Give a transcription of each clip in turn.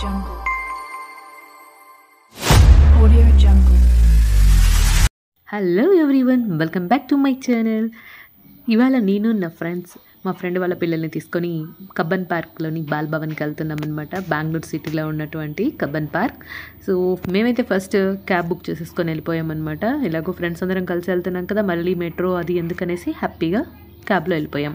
Jungle. Hello everyone welcome back to my channel ఇవాళ నేను నా ఫ్రెండ్స్ మా ఫ్రెండ్ వాళ్ళ పిల్లల్ని తీసుకొని కబ్బన్ పార్క్లోని బాల్భవన్కి వెళ్తున్నాం అనమాట బెంగళూరు సిటీలో ఉన్నటువంటి కబ్బన్ పార్క్ సో మేమైతే ఫస్ట్ క్యాబ్ బుక్ చేసేసుకొని వెళ్ళిపోయామన్నమాట ఇలాగో ఫ్రెండ్స్ అందరం కలిసి వెళ్తున్నాం కదా మళ్ళీ మెట్రో అది ఎందుకనేసి హ్యాపీగా క్యాబ్లో వెళ్ళిపోయాం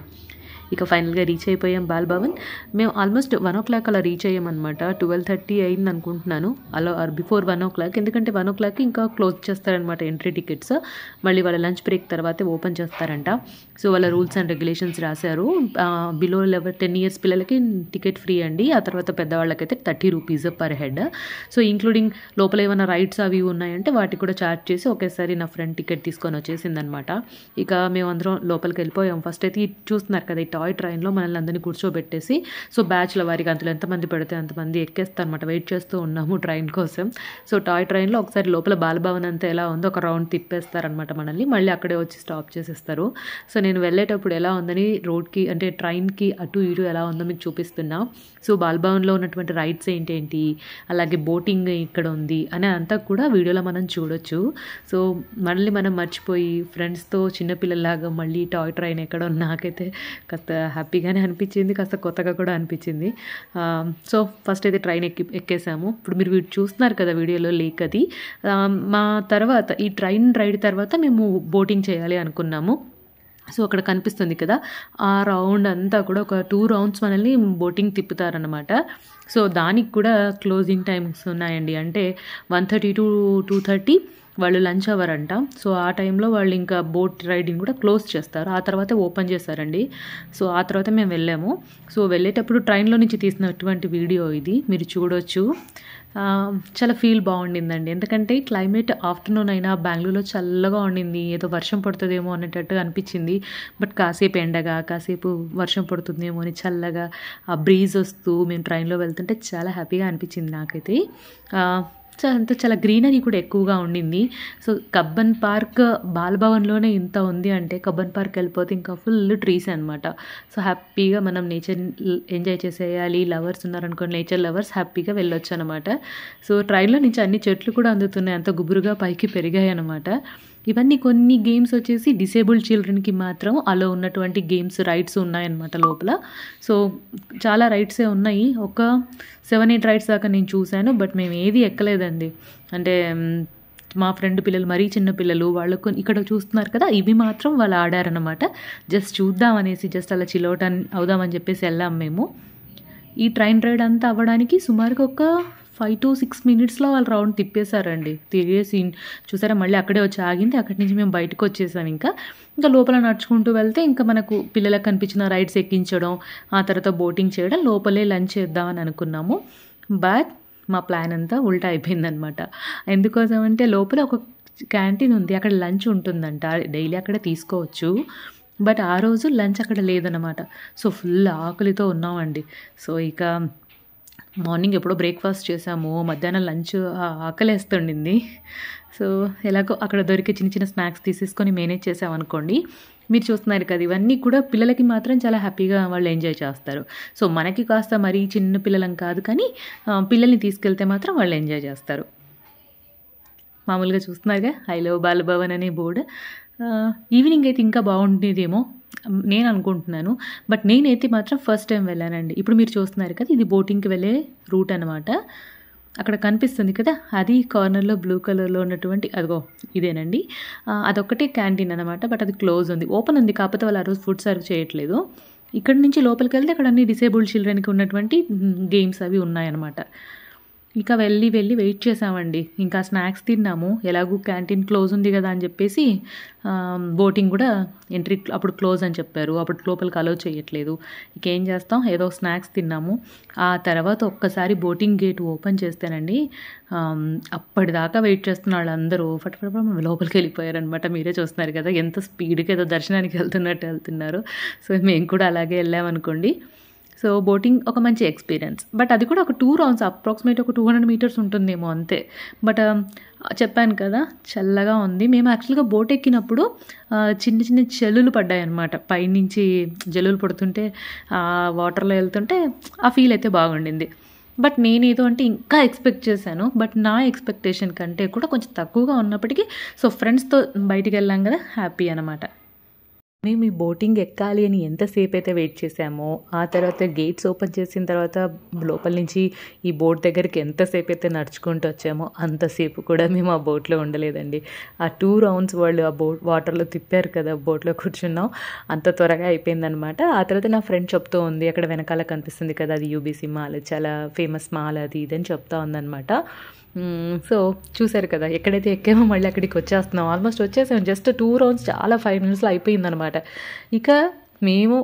ఇక ఫైనల్గా రీచ్ అయిపోయాం బాల్భవన్ మేము ఆల్మోస్ట్ వన్ ఓ క్లాక్ అలా రీచ్ అయ్యామన్నమాట ట్వెల్వ్ థర్టీ అయింది అనుకుంటున్నాను అలా బిఫోర్ వన్ ఓ క్లాక్ ఎందుకంటే వన్ ఓ క్లాక్ ఇంకా క్లోజ్ చేస్తారనమాట ఎంట్రీ టికెట్స్ మళ్ళీ వాళ్ళ లంచ్ బ్రేక్ తర్వాతే ఓపెన్ చేస్తారంట సో వాళ్ళ రూల్స్ అండ్ రెగ్యులేషన్స్ రాశారు బిలో లెవెన్ టెన్ ఇయర్స్ పిల్లలకి టికెట్ ఫ్రీ అండి ఆ తర్వాత పెద్దవాళ్ళకైతే thirty rupees per head so including లోపల ఏమైనా రైడ్స్ అవి ఉన్నాయంటే వాటికి కూడా చార్జ్ చేసి ఒకేసారి నా ఫ్రెండ్ టికెట్ తీసుకొని వచ్చేసిందనమాట ఇక మేమందరం లోపలికి వెళ్ళిపోయాం ఫస్ట్ అయితే చూస్తున్నారు కదా టాయ్ ట్రైన్లో మనల్ని అందరినీ కూర్చోబెట్టేసి సో బ్యాచ్ల వారికి అంతలో ఎంతమంది పెడితే అంతమంది ఎక్కేస్తా అనమాట వెయిట్ చేస్తూ ఉన్నాము ట్రైన్ కోసం సో టాయ్ ట్రైన్లో ఒకసారి లోపల బాలభవన్ అంతా ఎలా ఉందో ఒక రౌండ్ తిప్పేస్తారనమాట మనల్ని మళ్ళీ అక్కడే వచ్చి స్టాప్ చేసేస్తారు సో నేను వెళ్ళేటప్పుడు ఎలా ఉందని రోడ్కి అంటే ట్రైన్కి అటు ఇటు ఎలా ఉందో మీకు చూపిస్తున్నా సో బాలభవన్లో ఉన్నటువంటి రైడ్స్ ఏంటేంటి అలాగే బోటింగ్ ఇక్కడ ఉంది అనే అంతా కూడా వీడియోలో మనం చూడొచ్చు సో మళ్ళీ మనం మర్చిపోయి ఫ్రెండ్స్తో చిన్నపిల్లలాగా మళ్ళీ టాయ్ ట్రైన్ ఎక్కడ నాకైతే కాస్త హ్యాపీగానే అనిపించింది కాస్త కొత్తగా కూడా అనిపించింది సో ఫస్ట్ అయితే ట్రైన్ ఎక్కి ఎక్కేసాము ఇప్పుడు మీరు చూస్తున్నారు కదా వీడియోలో లేక్ అది మా తర్వాత ఈ ట్రైన్ రైడ్ తర్వాత మేము బోటింగ్ చేయాలి అనుకున్నాము సో అక్కడ కనిపిస్తుంది కదా ఆ రౌండ్ అంతా కూడా ఒక టూ రౌండ్స్ మనల్ని బోటింగ్ తిప్పుతారనమాట సో దానికి కూడా క్లోజింగ్ టైమ్స్ ఉన్నాయండి అంటే one thirty to two thirty వాళ్ళు లంచ్ అవర్ అంట సో ఆ టైంలో వాళ్ళు ఇంకా బోట్ రైడింగ్ కూడా క్లోజ్ చేస్తారు ఆ తర్వాత ఓపెన్ చేస్తారండి సో ఆ తర్వాత మేము వెళ్ళాము సో వెళ్ళేటప్పుడు ట్రైన్లో నుంచి తీసినటువంటి వీడియో ఇది మీరు చూడొచ్చు చాలా ఫీల్ బాగుండిందండి ఎందుకంటే క్లైమేట్ ఆఫ్టర్నూన్ అయినా బెంగళూరులో చల్లగా ఉండింది ఏదో వర్షం పడుతుందేమో అనేటట్టు అనిపించింది బట్ కాసేపు ఎండగా కాసేపు వర్షం పడుతుందేమో అని చల్లగా ఆ బ్రీజ్ వస్తూ మేము ట్రైన్లో వెళ్తుంటే చాలా హ్యాపీగా అనిపించింది నాకైతే అంతా చాలా గ్రీనరీ కూడా ఎక్కువగా ఉండింది సో కబ్బన్ పార్క్ బాలభవన్లోనే ఇంత ఉంది అంటే కబ్బన్ పార్క్ వెళ్ళిపోతే ఇంకా ఫుల్ ట్రీస్ అనమాట సో హ్యాపీగా మనం నేచర్ ఎంజాయ్ చేసేయాలి లవర్స్ ఉన్నారనుకోండి నేచర్ లవర్స్ హ్యాపీగా వెళ్ళొచ్చు అనమాట సో ట్రైన్లో నుంచి అన్ని చెట్లు కూడా అందుతున్నాయి అంత గుబురుగా పైకి పెరిగాయి అనమాట ఇవన్నీ కొన్ని గేమ్స్ వచ్చేసి డిసేబుల్డ్ చిల్డ్రన్కి మాత్రం అలో ఉన్నటువంటి గేమ్స్ రైట్స్ ఉన్నాయన్నమాట లోపల సో చాలా రైట్సే ఉన్నాయి ఒక సెవెన్ ఎయిట్ రైట్స్ దాకా నేను చూశాను బట్ మేము ఏది ఎక్కలేదండి అంటే మా ఫ్రెండ్ పిల్లలు మరీ చిన్న పిల్లలు కొన్ని ఇక్కడ చూస్తున్నారు కదా ఇవి మాత్రం వాళ్ళు ఆడారనమాట జస్ట్ చూద్దాం అనేసి జస్ట్ అలా చిలవటం అవుదామని చెప్పేసి వెళ్ళాం మేము ఈ ట్రైన్ రైడ్ అంతా అవ్వడానికి సుమారుగా ఒక ఫైవ్ టు సిక్స్ మినిట్స్లో వాళ్ళు రౌండ్ తిప్పేశారండి తిరిగేసి చూసారా మళ్ళీ అక్కడే వచ్చి ఆగింది అక్కడి నుంచి మేము బయటకు వచ్చేసాం ఇంకా ఇంకా లోపల నడుచుకుంటూ వెళ్తే ఇంకా మనకు పిల్లలకు కనిపించిన రైడ్స్ ఎక్కించడం ఆ తర్వాత బోటింగ్ చేయడం లోపలే లంచ్ చేద్దామని అనుకున్నాము బట్ మా ప్లాన్ అంతా ఉల్టా అయిపోయిందనమాట ఎందుకోసం అంటే లోపల ఒక క్యాంటీన్ ఉంది అక్కడ లంచ్ ఉంటుందంట డైలీ అక్కడ తీసుకోవచ్చు బట్ ఆ రోజు లంచ్ అక్కడ లేదనమాట సో ఫుల్ ఆకలితో ఉన్నామండి సో ఇక మార్నింగ్ ఎప్పుడో బ్రేక్ఫాస్ట్ చేసాము మధ్యాహ్నం లంచ్ ఆకలేస్తుండింది సో ఎలాగో అక్కడ దొరికే చిన్న చిన్న స్నాక్స్ తీసేసుకొని మేనేజ్ చేసామనుకోండి మీరు చూస్తున్నారు కదా ఇవన్నీ కూడా పిల్లలకి మాత్రం చాలా హ్యాపీగా వాళ్ళు ఎంజాయ్ చేస్తారు సో మనకి కాస్త మరీ చిన్న పిల్లలం కాదు కానీ పిల్లల్ని తీసుకెళ్తే మాత్రం వాళ్ళు ఎంజాయ్ చేస్తారు మామూలుగా చూస్తున్నారుగా ఐ లవ్ బాలభవన్ అనే బోర్డు ఈవినింగ్ అయితే ఇంకా బాగుండేదేమో నేను అనుకుంటున్నాను బట్ నేనైతే మాత్రం ఫస్ట్ టైం వెళ్ళానండి ఇప్పుడు మీరు చూస్తున్నారు కదా ఇది బోటింగ్కి వెళ్ళే రూట్ అనమాట అక్కడ కనిపిస్తుంది కదా అది కార్నర్లో బ్లూ కలర్లో ఉన్నటువంటి అదిగో ఇదేనండి అదొక్కటే క్యాంటీన్ అనమాట బట్ అది క్లోజ్ ఉంది ఓపెన్ ఉంది కాకపోతే వాళ్ళు ఆ రోజు ఫుడ్ సర్వ్ చేయట్లేదు ఇక్కడ నుంచి లోపలికి వెళ్తే అక్కడ అన్ని డిసేబుల్డ్ చిల్డ్రన్కి ఉన్నటువంటి గేమ్స్ అవి ఉన్నాయన్నమాట ఇంకా వెళ్ళి వెళ్ళి వెయిట్ చేసామండి ఇంకా స్నాక్స్ తిన్నాము ఎలాగూ క్యాంటీన్ క్లోజ్ ఉంది కదా అని చెప్పేసి బోటింగ్ కూడా ఎంట్రీ అప్పుడు క్లోజ్ అని చెప్పారు అప్పుడు లోపలికి అలో చేయట్లేదు ఇంకేం చేస్తాం ఏదో స్నాక్స్ తిన్నాము ఆ తర్వాత ఒక్కసారి బోటింగ్ గేట్ ఓపెన్ చేస్తేనండి అప్పటిదాకా వెయిట్ చేస్తున్న వాళ్ళందరూ ఫటఫట లోపలికి వెళ్ళిపోయారనమాట మీరే చూస్తున్నారు కదా ఎంత స్పీడ్గా ఏదో దర్శనానికి వెళ్తున్నట్టు వెళ్తున్నారు సో మేము కూడా అలాగే వెళ్ళామనుకోండి సో బోటింగ్ ఒక మంచి ఎక్స్పీరియన్స్ బట్ అది కూడా ఒక టూ రౌండ్స్ అప్రాక్సిమేట్ ఒక టూ హండ్రెడ్ మీటర్స్ ఉంటుందేమో అంతే బట్ చెప్పాను కదా చల్లగా ఉంది మేము యాక్చువల్గా బోట్ ఎక్కినప్పుడు చిన్న చిన్న చెల్లులు పడ్డాయన్నమాట పైనుంచి జల్లులు పడుతుంటే వాటర్లో వెళ్తుంటే ఆ ఫీల్ అయితే బాగుండింది బట్ నేనేదో అంటే ఇంకా ఎక్స్పెక్ట్ చేశాను బట్ నా ఎక్స్పెక్టేషన్ కంటే కూడా కొంచెం తక్కువగా ఉన్నప్పటికీ సో ఫ్రెండ్స్తో బయటికి వెళ్ళాం కదా హ్యాపీ అనమాట మేము ఈ బోటింగ్ ఎక్కాలి అని ఎంతసేపు అయితే వెయిట్ చేసామో ఆ తర్వాత గేట్స్ ఓపెన్ చేసిన తర్వాత లోపల నుంచి ఈ బోట్ దగ్గరికి ఎంతసేపు అయితే నడుచుకుంటూ వచ్చామో అంతసేపు కూడా మేము ఆ బోట్లో ఉండలేదండి ఆ టూ రౌండ్స్ వాళ్ళు ఆ బోట్ వాటర్లో తిప్పారు కదా బోట్లో కూర్చున్నాం అంత త్వరగా అయిపోయిందనమాట ఆ తర్వాత నా ఫ్రెండ్ చెప్తూ ఉంది అక్కడ వెనకాల కనిపిస్తుంది కదా అది యూబీసీ మాల్ చాలా ఫేమస్ మాల్ అది ఇదని చెప్తా ఉందనమాట సో hmm, చూశారు కదా ఎక్కడైతే ఎక్కామో మళ్ళీ అక్కడికి వచ్చేస్తున్నాం ఆల్మోస్ట్ వచ్చేసాం జస్ట్ టూ రౌండ్స్ చాలా ఫైవ్ మినిట్స్లో అయిపోయిందనమాట ఇక మేము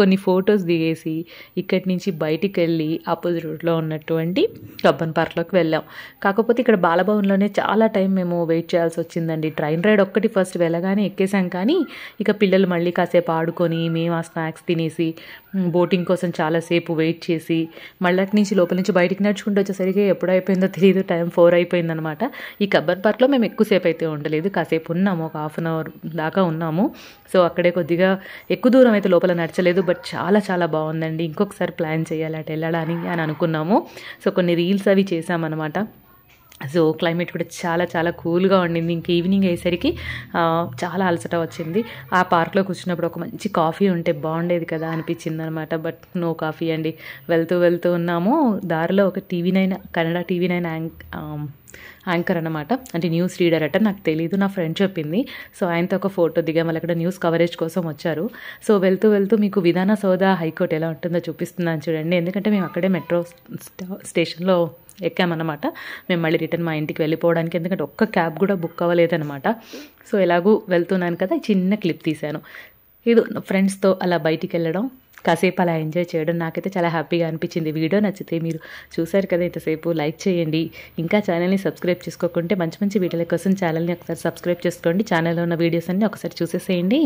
కొన్ని ఫొటోస్ దిగేసి ఇక్కడి నుంచి బయటికి వెళ్ళి ఆపోజిట్ రోడ్లో ఉన్నటువంటి కబ్బన్ పార్క్లోకి వెళ్ళాం కాకపోతే ఇక్కడ బాలభవన్లోనే చాలా టైం మేము వెయిట్ చేయాల్సి వచ్చిందండి ట్రైన్ రైడ్ ఒక్కటి ఫస్ట్ వెళ్ళగానే ఎక్కేసాం కానీ ఇక పిల్లలు మళ్ళీ కాసేపు ఆడుకొని మేము ఆ స్నాక్స్ తినేసి బోటింగ్ కోసం చాలాసేపు వెయిట్ చేసి మళ్ళీ నుంచి లోపల నుంచి బయటికి నడుచుకుంటూ వచ్చేసరికి ఎప్పుడు అయిపోయిందో తెలియదు టైం ఫోర్ అయిపోయిందనమాట ఈ కబ్బన్ పార్క్లో మేము ఎక్కువసేపు అయితే ఉండలేదు కాసేపు ఉన్నాము ఒక హాఫ్ అన్ అవర్ దాకా ఉన్నాము సో అక్కడే కొద్దిగా ఎక్కువ దూరం అయితే లోపల నడచలేదు బట్ చాలా చాలా బాగుందండి ఇంకొకసారి ప్లాన్ చేయాలి అటు వెళ్ళడానికి అని అనుకున్నాము సో కొన్ని రీల్స్ అవి చేసామన్నమాట సో క్లైమేట్ కూడా చాలా చాలా కూల్గా ఉండింది ఇంక ఈవినింగ్ అయ్యేసరికి చాలా అలసట వచ్చింది ఆ పార్క్లో కూర్చున్నప్పుడు ఒక మంచి కాఫీ ఉంటే బాగుండేది కదా అనిపించింది అనమాట బట్ నో కాఫీ అండి వెళ్తూ వెళ్తూ ఉన్నాము దారిలో ఒక TV nine Kannada TV nine యాంక్ యాంకర్ అనమాట అంటే న్యూస్ రీడర్ అట నాకు తెలీదు నా ఫ్రెండ్ చెప్పింది సో ఆయనతో ఒక ఫోటో దిగాం వాళ్ళు అక్కడ న్యూస్ కవరేజ్ కోసం వచ్చారు సో వెళ్తూ వెళ్తూ మీకు విధాన సౌద హైకోర్టు ఎలా ఉంటుందో చూపిస్తున్నాను చూడండి ఎందుకంటే మేము అక్కడే మెట్రో స్టేషన్లో ఎక్కామన్నమాట మేము మళ్ళీ రిటర్న్ మా ఇంటికి వెళ్ళిపోవడానికి ఎందుకంటే ఒక్క క్యాబ్ కూడా బుక్ అవ్వలేదనమాట సో ఎలాగూ వెళ్తున్నాను కదా చిన్న క్లిప్ తీశాను ఇది ఫ్రెండ్స్తో అలా బయటికి వెళ్ళడం కాసేపు అలా ఎంజాయ్ చేయడం నాకైతే చాలా హ్యాపీగా అనిపించింది వీడియో నచ్చితే మీరు చూశారు కదా ఇంతసేపు లైక్ చేయండి ఇంకా ఛానల్ని సబ్స్క్రైబ్ చేసుకోకుంటే మంచి మంచి వీడియోల కోసం ఛానల్ని ఒకసారి సబ్స్క్రైబ్ చేసుకోండి ఛానల్లో ఉన్న వీడియోస్ అన్నీ ఒకసారి చూసేసేయండి